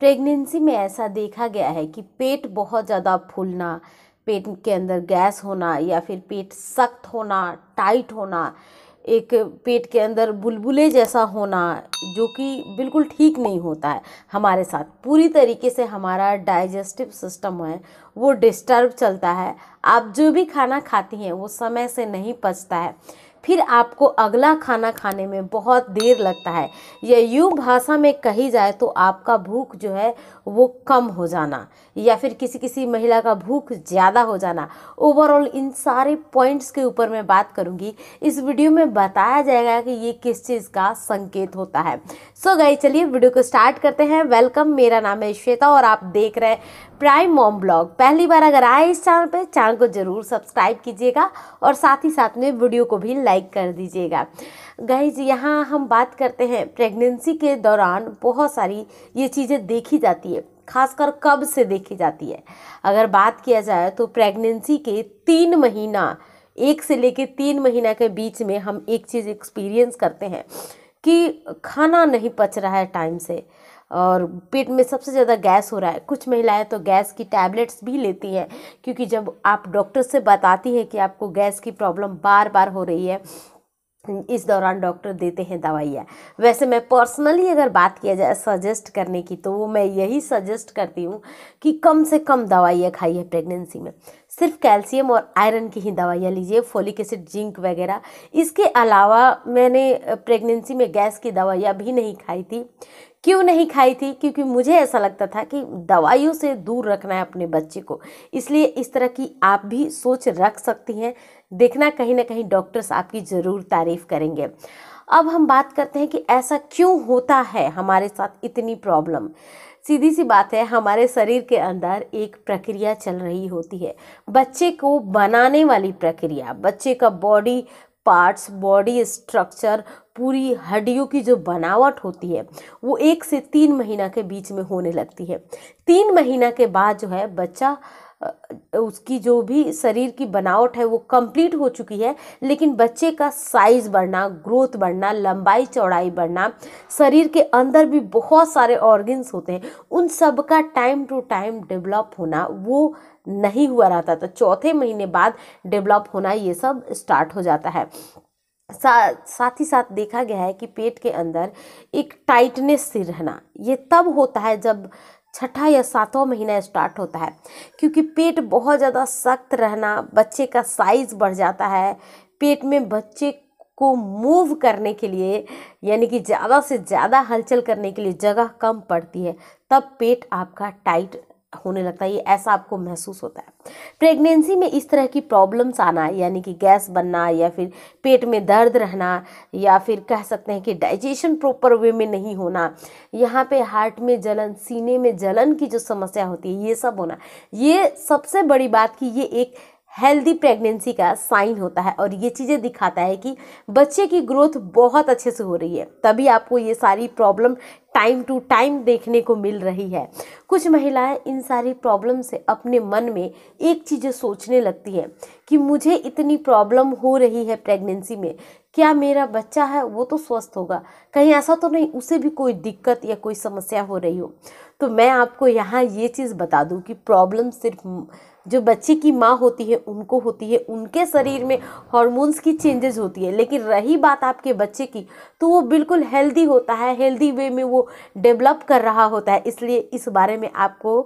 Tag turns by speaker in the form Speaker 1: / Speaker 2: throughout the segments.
Speaker 1: pregnancy में ऐसा देखा गया है कि पेट बहुत ज़्यादा फूलना पेट के अंदर गैस होना या फिर पेट सख्त होना टाइट होना एक पेट के अंदर बुलबुले जैसा होना जो कि बिल्कुल ठीक नहीं होता है हमारे साथ पूरी तरीके से हमारा डाइजेस्टिव सिस्टम है वो डिस्टर्ब चलता है आप जो भी खाना खाती हैं वो समय से नहीं पचता है फिर आपको अगला खाना खाने में बहुत देर लगता है या यू भाषा में कही जाए तो आपका भूख जो है वो कम हो जाना या फिर किसी किसी महिला का भूख ज़्यादा हो जाना ओवरऑल इन सारे पॉइंट्स के ऊपर मैं बात करूँगी इस वीडियो में बताया जाएगा कि ये किस चीज़ का संकेत होता है सो गई चलिए वीडियो को स्टार्ट करते हैं वेलकम मेरा नाम है श्वेता और आप देख रहे हैं प्राइम मॉम ब्लॉग पहली बार अगर आए इस चैनल पर चैनल को ज़रूर सब्सक्राइब कीजिएगा और साथ ही साथ में वीडियो को भी लाइक कर दीजिएगा गाइज यहाँ हम बात करते हैं प्रेगनेंसी के दौरान बहुत सारी ये चीज़ें देखी जाती है खासकर कब से देखी जाती है अगर बात किया जाए तो प्रेगनेंसी के तीन महीना एक से लेके तीन महीना के बीच में हम एक चीज़ एक्सपीरियंस करते हैं कि खाना नहीं पच रहा है टाइम से और पेट में सबसे ज़्यादा गैस हो रहा है कुछ महिलाएं तो गैस की टैबलेट्स भी लेती हैं क्योंकि जब आप डॉक्टर से बताती हैं कि आपको गैस की प्रॉब्लम बार बार हो रही है इस दौरान डॉक्टर देते हैं दवाइयाँ वैसे मैं पर्सनली अगर बात किया जाए सजेस्ट करने की तो वो मैं यही सजेस्ट करती हूँ कि कम से कम दवाइयाँ खाइए प्रेगनेंसी में सिर्फ कैल्शियम और आयरन की ही दवाइयाँ लीजिए फोलिक एसिड जिंक वगैरह इसके अलावा मैंने प्रेगनेंसी में गैस की दवाइयाँ भी नहीं खाई थी क्यों नहीं खाई थी क्योंकि मुझे ऐसा लगता था कि दवाइयों से दूर रखना है अपने बच्चे को इसलिए इस तरह की आप भी सोच रख सकती हैं देखना कहीं ना कहीं डॉक्टर्स आपकी ज़रूर तारीफ़ करेंगे अब हम बात करते हैं कि ऐसा क्यों होता है हमारे साथ इतनी प्रॉब्लम सीधी सी बात है हमारे शरीर के अंदर एक प्रक्रिया चल रही होती है बच्चे को बनाने वाली प्रक्रिया बच्चे का बॉडी पार्ट्स बॉडी स्ट्रक्चर पूरी हड्डियों की जो बनावट होती है वो एक से तीन महीना के बीच में होने लगती है तीन महीना के बाद जो है बच्चा उसकी जो भी शरीर की बनावट है वो कंप्लीट हो चुकी है लेकिन बच्चे का साइज़ बढ़ना ग्रोथ बढ़ना लंबाई चौड़ाई बढ़ना शरीर के अंदर भी बहुत सारे ऑर्गन्स होते हैं उन सब का टाइम टू टाइम डेवलप होना वो नहीं हुआ रहता तो चौथे महीने बाद डेवलप होना ये सब स्टार्ट हो जाता है सा, साथ ही साथ देखा गया है कि पेट के अंदर एक टाइटनेस से रहना ये तब होता है जब छठा या सातवां महीना स्टार्ट होता है क्योंकि पेट बहुत ज़्यादा सख्त रहना बच्चे का साइज़ बढ़ जाता है पेट में बच्चे को मूव करने के लिए यानी कि ज़्यादा से ज़्यादा हलचल करने के लिए जगह कम पड़ती है तब पेट आपका टाइट होने लगता है ये ऐसा आपको महसूस होता है प्रेगनेंसी में इस तरह की प्रॉब्लम्स आना यानी कि गैस बनना या फिर पेट में दर्द रहना या फिर कह सकते हैं कि डाइजेशन प्रॉपर वे में नहीं होना यहाँ पे हार्ट में जलन सीने में जलन की जो समस्या होती है ये सब होना ये सबसे बड़ी बात कि ये एक हेल्दी प्रेगनेंसी का साइन होता है और ये चीज़ें दिखाता है कि बच्चे की ग्रोथ बहुत अच्छे से हो रही है तभी आपको ये सारी प्रॉब्लम टाइम टू टाइम देखने को मिल रही है कुछ महिलाएं इन सारी प्रॉब्लम से अपने मन में एक चीज़ सोचने लगती हैं कि मुझे इतनी प्रॉब्लम हो रही है प्रेगनेंसी में क्या मेरा बच्चा है वो तो स्वस्थ होगा कहीं ऐसा तो नहीं उसे भी कोई दिक्कत या कोई समस्या हो रही हो तो मैं आपको यहाँ ये चीज़ बता दूँ कि प्रॉब्लम सिर्फ जो बच्चे की माँ होती है उनको होती है उनके शरीर में हॉर्मोन्स की चेंजेस होती है लेकिन रही बात आपके बच्चे की तो वो बिल्कुल हेल्दी होता है हेल्दी वे में वो डेवलप कर रहा होता है इसलिए इस बारे में आपको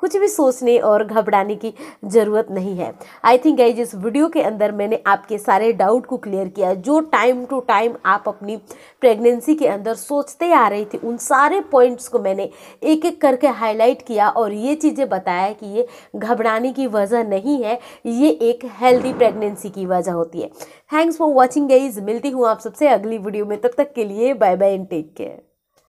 Speaker 1: कुछ भी सोचने और घबराने की ज़रूरत नहीं है आई थिंक गाइज इस वीडियो के अंदर मैंने आपके सारे डाउट को क्लियर किया जो टाइम टू टाइम आप अपनी प्रेगनेंसी के अंदर सोचते आ रही थी उन सारे पॉइंट्स को मैंने एक एक करके हाईलाइट किया और ये चीज़ें बताया कि ये घबराने की वजह नहीं है ये एक हेल्दी प्रेगनेंसी की वजह होती है थैंक्स फॉर वॉचिंग गाइज मिलती हूँ आप सबसे अगली वीडियो में तब तक के लिए bye bye and take care